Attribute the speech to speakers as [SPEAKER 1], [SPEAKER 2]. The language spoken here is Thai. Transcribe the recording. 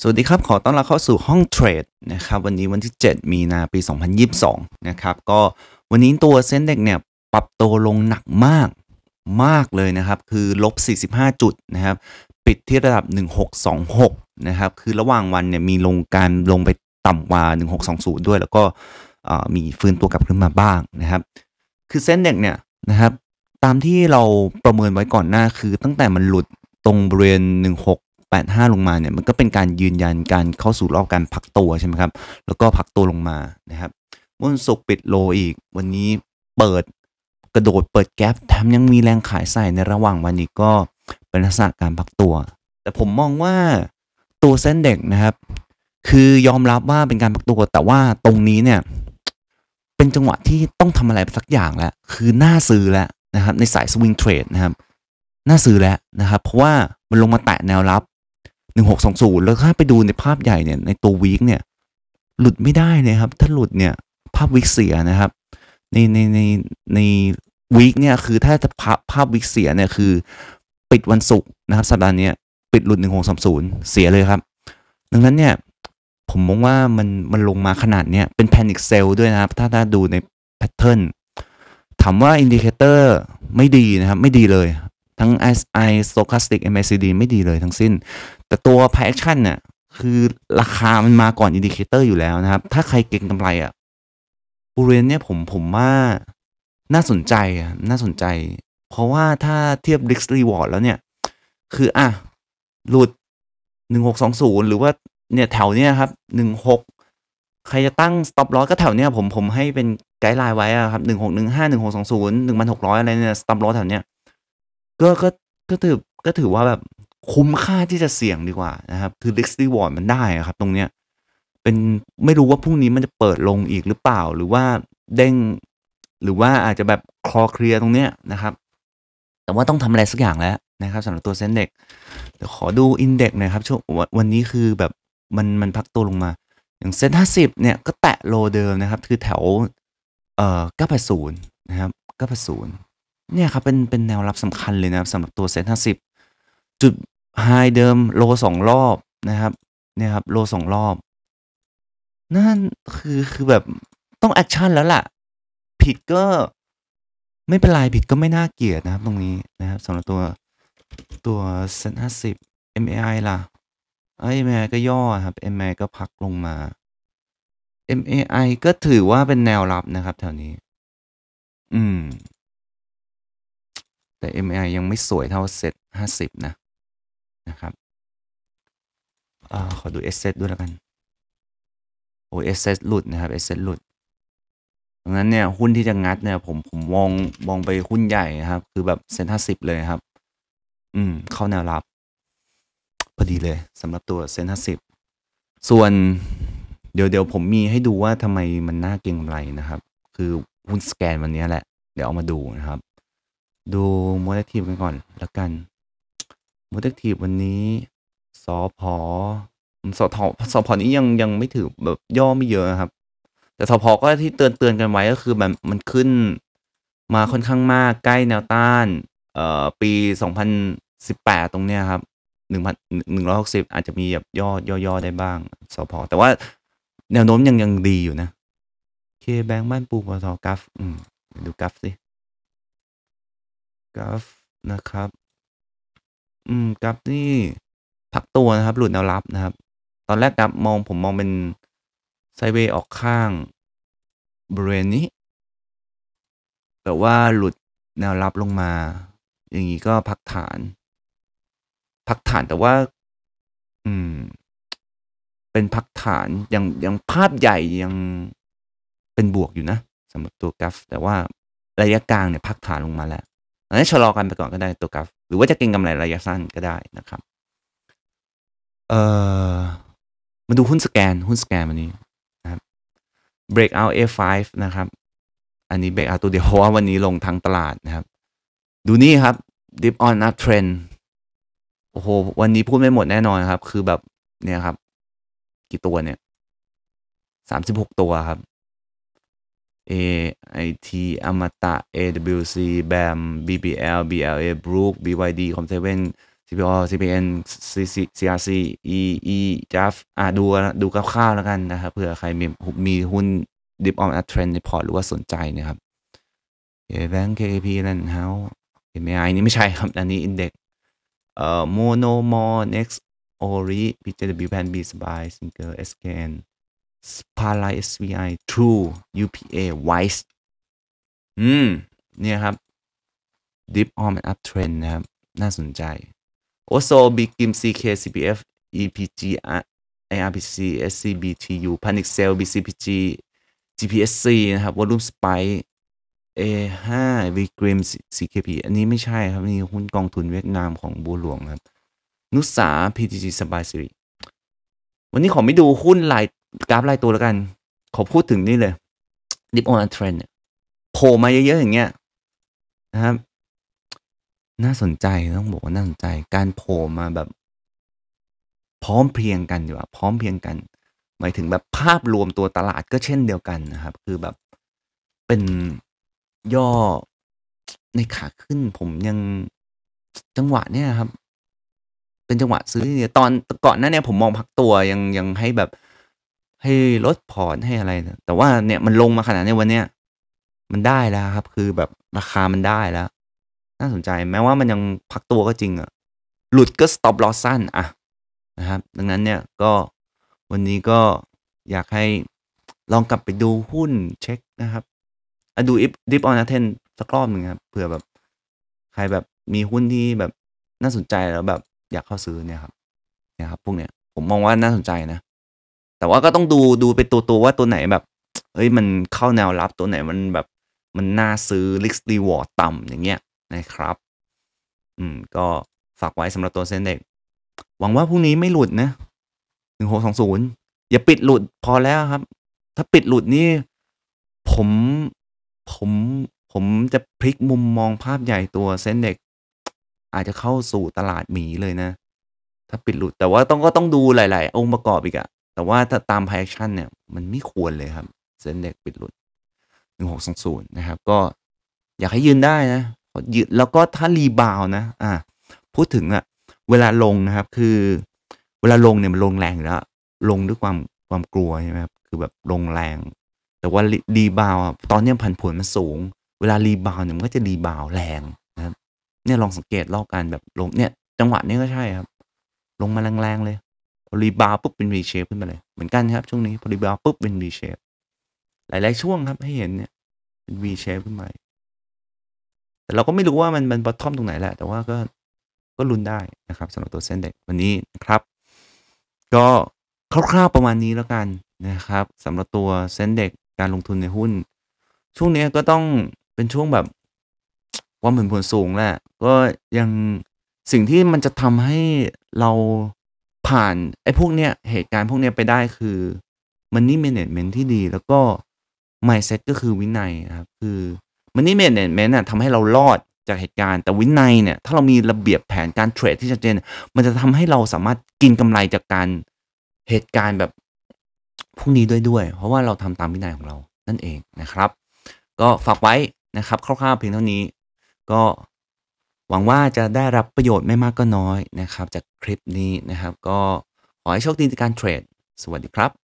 [SPEAKER 1] สวัสดีครับ ขอต้อนรับเข้าสู่ห้องเทรดนะครับวันนี้วันที่ 7 มีนาปี 2022นะครับก็วันนี้ตัวเซ็นเด็กเนี่ยปรับตัวลงหนักมากมากเลยนะครับ คือลบ45จุดนะครับปิดที่ระดับ 1626นะครับคือระหว่างวันเนี่ยมีลงการลงไปต่ำกว่า1620 ด้วย แล้วก็มีฟื้นตัวกลับขึ้นมาบ้างนะครับคือเซ็นเด็กเนี่ยนะครับตามที่เราประเมินไว้ก่อนหน้าคือตั้งแต่มันหลุดตรงบริเวณ85ลงมาเนี่ยมันก็เป็นการยืนยันการเข้าสู่รอบการพักตัวใช่ไหมครับแล้วก็พักตัวลงมานะครับวันศุกร์ปิดโลอีก วันนี้เปิดกระโดดเปิดแก๊ปแถมยังมีแรงขายใส่ในระหว่างวันอีกก็เป็นลักษณะการพักตัว แต่ผมมองว่าตัวเส้นเด็กนะครับ คือยอมรับว่าเป็นการพักตัวแต่ว่าตรงนี้เนี่ย เป็นจังหวะที่ต้องทำอะไรสักอย่างแล้ว คือหน้าซื้อแล้วนะครับในสายสวิงเทรดนะครับหน้าซื้อแล้วนะครับเพราะว่ามันลงมาแตะแนวรับหหนึ่งงกสอศูนย์แล้วถ้าไปดูในภาพใหญ่เนี่ย ในตัววีคเนี่ย หลุดไม่ได้นะครับ ถ้าหลุดเนี่ย ภาพวิกเสียนะครับ ในในในในวีคเนี่ย คือถ้าภาพภาพวิกเสียเนี่ย คือปิดวันศุกร์นะครับสัปดาห์นี้ปิดหลุดหหนึ่งงกสอศูนย์เสียเลยครับ ดังนั้นเนี่ย ผมมองว่ามัน มันลงมาขนาดเนี้ย เป็นแพนิคเซลด้วยนะครับ ถ้าถ้าดูในแพทเทิร์นถามว่าอินดิเคเตอร์ไม่ดีนะครับ ไม่ดีเลยทั้ง SI Stochastic MACD ไม่ดีเลยทั้งสิ้น แต่ตัว p r e Action เนี่ยคือราคามันมาก่อนอินดิเคเตอร์อยู่แล้วนะครับ ถ้าใครเก่งกำไรอะ่ะบูเรนเนี่ยผมผมว่าน่าสนใจอ่ะน่าสนใจ เพราะว่าถ้าเทียบ Risk Reward แล้วเนี่ย คืออ่ะหลุดหนึ่งหกสองศูนย์หรือว่าเนี่ย แถวเนี้ยครับหนึ่งหกใครจะตั้ง stop loss ก็แถวเนี้ยผมผมให้เป็นไกด์ไลน์ไว้อะครับหนึ่งหกหนึ่งห้าหนึ่งหกสองศูนย์หนึ่งพันหกร้อยอะไรเนี่ย stop loss แถวเนี้ยก็ก็ก็ถือก็ถือว่าแบบคุ้มค่าที่จะเสี่ยงดีกว่านะครับ คือ risk reward มันได้ครับตรงเนี้ย เป็นไม่รู้ว่าพรุ่งนี้มันจะเปิดลงอีกหรือเปล่า หรือว่าเด้ง หรือว่าอาจจะแบบคลอเคลียร์ตรงเนี้ยนะครับ แต่ว่าต้องทำอะไรสักอย่างแล้วนะครับสำหรับตัวเซ็นเด็กเดี๋ยวขอดูอินเด็กหน่อยครับช่วงวันนี้คือแบบมันมันพักตัวลงมา อย่างเซ็นห้าสิบเนี่ยก็แตะโลเดิมนะครับ คือแถวเอ่อเก้าพันศูนย์นะครับเก้าพันศูนย์เนี่ยครับเป็นเป็นแนวรับสำคัญเลยนะครับสำหรับตัวเซ็นห้าสิบจุดไฮเดิมโลสองรอบนะครับ เนี่ยครับ โลสองรอบ นั่นคือคือแบบต้องแอคชั่นแล้วล่ะ ผิดก็ไม่เป็นไรผิดก็ไม่น่าเกลียดนะครับตรงนี้นะครับสำหรับตัว ตัวเซ็นห้าสิบ MAI ล่ะ MAI ก็ย่อครับ MAI ก็พักลงมา MAI ก็ถือว่าเป็นแนวรับนะครับ แถวนี้ อืมแต่ MI ยังไม่สวยเท่าเซตห้าสิบนะนะครับอขอดู a s s เซด้วยแล้วกันโอ้อสเซหลุดนะครับ a s s เซหลุดดังนั้นเนี่ยหุ้นที่จะงัดเนี่ยผมผมมองมองไปหุ้นใหญ่ครับ คือแบบเซ็นห้าสิบเลยครับ อืม เข้าแนวรับ พอดีเลยสำหรับตัวเซ็นห้าสิบส่วนเดี๋ยวเดี๋ยวผมมีให้ดูว่าทำไมมันน่าเก่งกำไรนะครับ คือหุ้นสแกนวันนี้แหละเดี๋ยวเอามาดูนะครับดูโมเดลทีฟกันก่อนแล้วกันโมเดลทีฟวันนี้สอพอสอทอสอพอนี้ยังยังไม่ถือแบบย่อไม่เยอะครับ แต่สอพอก็ที่เตือนเตือนกันไว้ก็คือ แบบมันขึ้นมาค่อนข้างมากใกล้แนวต้าน เอ่อปีสองพันสิบแปดตรงเนี้ยครับหนึ่งพันหนึ่งร้อยหกสิบอาจจะมีแบบย่อย่ออได้บ้างสอพอแต่ว่าแนวโน้มยังยังดีอยู่นะเคแบงค์บ้านปูปตกราฟดูกราฟสิกราฟนะครับ อืมกราฟนี่พักตัวนะครับหลุดแนวรับนะครับ ตอนแรกกราฟมองผมมองเป็นไซเวย์ออกข้างบริเวณนี้แต่ว่าหลุดแนวรับลงมา อย่างนี้ก็พักฐานพักฐานแต่ว่า อืม เป็นพักฐานยังยังภาพใหญ่ยังเป็นบวกอยู่นะสำหรับตัวกราฟแต่ว่าระยะกลางเนี่ยพักฐานลงมาแล้วนั้นชะลอกันไปก่อนก็ได้ตัวกราฟหรือว่าจะเก็งกำไรระยะสั้นก็ได้นะครับ เอ่อมาดูหุ้นสแกนหุ้นสแกนวันนี้ นะครับ breakout A5 นะครับ อันนี้ breakout ตัวเดียวเพราะว่าวันนี้ลงทั้งตลาดนะครับ ดูนี่ครับ dip on up trend โอ้โหวันนี้พูดไม่หมดแน่นอนครับ คือแบบเนี่ยครับ กี่ตัวเนี่ยสามสิบหกตัวครับ AIT อมตะ AWC BAM BBL BLA Brook BYD Com7 CPO CPN CRC EE JAF อ่ะดูดูคร่าวๆแล้วกันนะครับเผื่อใครมีมีหุ้น Deep on a trend ในพอร์ตหรือว่าสนใจนะครับ KBank KAP นั่นเฮา MAI นี่ไม่ใช่ครับอันนี้ Index เอ่อ Monomore Next Ori PJW Pan B สบาย Single SKN Spala SVI True UPA Wise อืม เนี่ยครับ Deep On and Up Trend นะครับ น่าสนใจ Oso Bigim CK CPF EPG ARPC SCBTU Panic Cell BCPG GPSC นะครับ Volume Spike A5 v g r i m CKP อันนี้ไม่ใช่ครับ นี่หุ้นกองทุนเวียดนามของบัวหลวงครับ นุสา PTG สบายสิริวันนี้ขอไม่ดูหุ้นรายกราฟรายตัวแล้วกัน ขอพูดถึงนี่เลยิฟออนเทรนด์โผล่มาเยอะ ๆ อย่างเงี้ยนะครับ น่าสนใจ ต้องบอกว่า น่าสนใจการโผล่มาแบบพร้อมเพียงกันอยู่อะพร้อมเพียงกัน หมายถึงแบบภาพรวมตัวตลาดก็เช่นเดียวกันนะครับ คือแบบเป็นย่อในขาขึ้น ผมยังจังหวะเนี้ยครับ เป็นจังหวะซื้อเนี่ยตอนก่อนหน้าเนี้ยผมมองพักตัวยังยังให้แบบให้ลดพอร์ตให้อะไรนะแต่ว่าเนี่ยมันลงมาขนาดในวันเนี้ย มันได้แล้วครับ คือแบบราคามันได้แล้ว น่าสนใจแม้ว่ามันยังพักตัวก็จริงอะหลุดก็ สต็อปลอสสั้นอะนะครับ ดังนั้นเนี่ยก็วันนี้ก็อยากให้ลองกลับไปดูหุ้นเช็คนะครับอะดูดิฟออนเทนสักรอบหนึ่งครับเผื่อแบบใครแบบมีหุ้นที่แบบน่าสนใจแล้วแบบ อยากเข้าซื้อเนี่ยครับเนี่ยครับพวกเนี้ยผมมองว่าน่าสนใจนะแต่ว่าก็ต้องดูดูไปตัวตัวว่าตัวไหนแบบเอ้ยมันเข้าแนวรับตัวไหนมันแบบ มันน่าซื้อลิสรีวอร์ดต่ำอย่างเงี้ยนะครับ อืม ก็ฝากไว้สำหรับตัวเซนเด็กหวังว่าพรุ่งนี้ไม่หลุดนะหนึ่งหกสองศูนย์อย่าปิดหลุดพอแล้วครับ ถ้าปิดหลุดนี่ ผม ผม ผมจะพลิกมุมมองภาพใหญ่ตัวเซนเด็กอาจจะเข้าสู่ตลาดหมีเลยนะ ถ้าปิดหลุดแต่ว่าต้องก็ต้องดูหลายๆองค์ประกอบอีกอะแต่ว่าถ้าตามพายแอคชั่นเนี่ยมันไม่ควรเลยครับเส้นเด็กปิดหลุดหนึ่งหกสองศูนย์นะครับ ก็ อยากให้ยืนได้นะยืนแล้วก็ถ้ารีบาวนะอ่าพูดถึงอะเวลาลงนะครับคือ เวลาลงเนี่ยมันลงแรงแล้วลงด้วยความความกลัวใช่ไหมครับคือแบบลงแรง แต่ว่ารีบาวตอนนี้ผันผลมันสูง เวลารีบาวเนี่ยมันก็จะรีบาวแรงนะครับเนี่ยลองสังเกตรอบการแบบลงเนี่ยจังหวะนี้ก็ใช่ครับ ลงมาแรงๆเลยอรีบาวปุ๊บ เป็น V shape ขึ้นมาเลย เหมือนกันครับ ช่วงนี้พอรีบาวปุ๊บ เป็น V shape หลาย ๆ ช่วงครับให้เห็นเนี่ยเป็น V shape ขึ้นมาแต่เราก็ไม่รู้ว่ามันมันบอททอมตรงไหนแหละ แต่ว่าก็ก็ลุ้นได้นะครับสำหรับตัวเส้นเด็กวันนี้นะครับ ก็คร่าว ๆ ประมาณนี้แล้วกันนะครับสำหรับตัวเซ้นเด็กการลงทุนในหุ้นช่วงนี้ก็ต้องเป็นช่วงแบบความผันผวนสูงแหละก็ยังสิ่งที่มันจะทำให้เราผ่านไอ้พวกเนี้ยเหตุการณ์พวกเนี้ยไปได้คือมันนี่เมเนจเมนที่ดี แล้วก็ไมเซ็ตก็คือวินัยครับคือมันนี่เมเนจเมนต์น่ะทำให้เรารอดจากเหตุการณ์ แต่วินัยเนี่ย ถ้าเรามีระเบียบแผนการเทรดที่ชัดเจน มันจะทำให้เราสามารถกินกำไรจากการเหตุการณ์แบบพวกนี้ด้วยด้วย เพราะว่าเราทำตามวินัยของเรานั่นเองนะครับ ก็ฝากไว้นะครับคร่าวๆเพียงเท่านี้ก็หวังว่าจะได้รับประโยชน์ไม่มากก็น้อยนะครับ จากคลิปนี้นะครับก็ขอให้โชคดีในการเทรด สวัสดีครับ